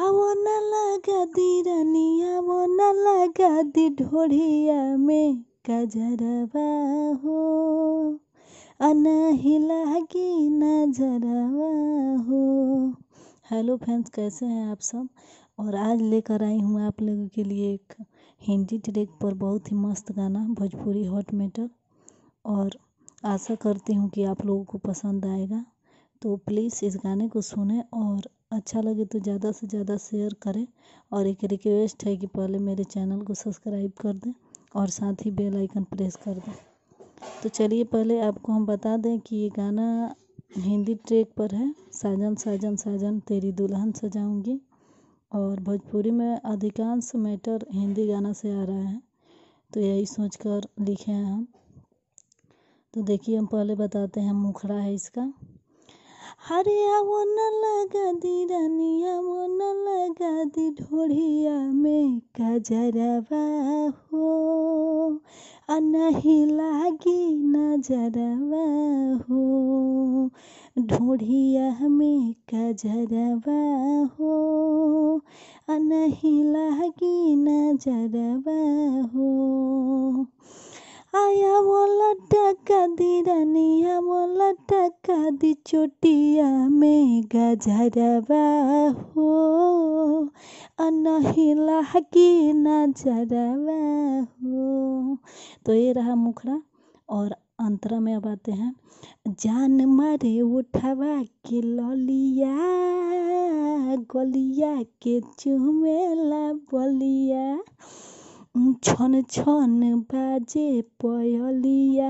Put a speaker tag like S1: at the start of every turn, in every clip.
S1: आवो न लगा दी रनिया वो न लगा दी ढोढ़िया में कजरवा हो अनही न नजरवा हो हेलो फ्रेंड्स कैसे हैं आप सब और आज लेकर आई हूँ आप लोगों के लिए एक हिंदी ट्रैक पर बहुत ही मस्त गाना भोजपुरी हॉट मेटर और आशा करती हूँ कि आप लोगों को पसंद आएगा तो प्लीज़ इस गाने को सुने और अच्छा लगे तो ज़्यादा से ज़्यादा शेयर करें और एक रिक्वेस्ट है कि पहले मेरे चैनल को सब्सक्राइब कर दें और साथ ही बेल आइकन प्रेस कर दें तो चलिए पहले आपको हम बता दें कि ये गाना हिंदी ट्रैक पर है साजन साजन साजन तेरी दुल्हन सजाऊंगी और भोजपुरी में अधिकांश मैटर हिंदी गाना से आ रहा है तो यही सोच कर लिखे हैं हम तो देखिए हम पहले बताते हैं मुखड़ा है इसका হারে আমন লাগা দি রানী আমন লাগা দি ঢোড়িয়া মে কাজারা বাহো আনাহি লাগি না যারা বাহো ঢোড়িয়া মে কাজারা বাহো আনাহি লাগি না যারা বাহো लटका दी रनिया वो लटका दी चोटिया में गजरवा हो अनहिला की नजरवा हो तो ये रहा मुखड़ा और अंतरा में अब आते हैं जान मरे उठवा के लोलिया गोलिया के चुमेला बोलिया छन छन बाजे पयलिया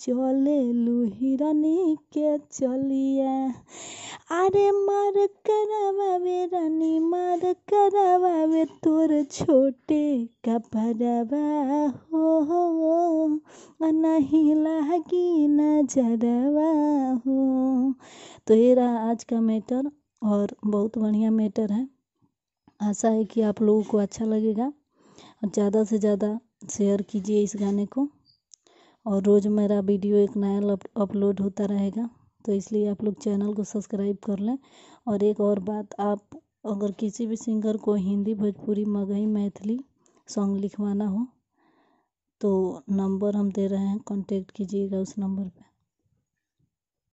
S1: चले लुहिरनी के चलिया अरे मार कर बाबे रानी मार कर बाबे तोर छोटे कपड़वा हो, हो नहीं लागी नजरवा हो तो ये रहा आज का मैटर और बहुत बढ़िया मैटर है आशा है कि आप लोगों को अच्छा लगेगा और ज़्यादा से ज़्यादा शेयर कीजिए इस गाने को और रोज़ मेरा वीडियो एक नया अपलोड होता रहेगा तो इसलिए आप लोग चैनल को सब्सक्राइब कर लें और एक और बात आप अगर किसी भी सिंगर को हिंदी भोजपुरी मगही मैथिली सॉन्ग लिखवाना हो तो नंबर हम दे रहे हैं कांटेक्ट कीजिएगा उस नंबर पे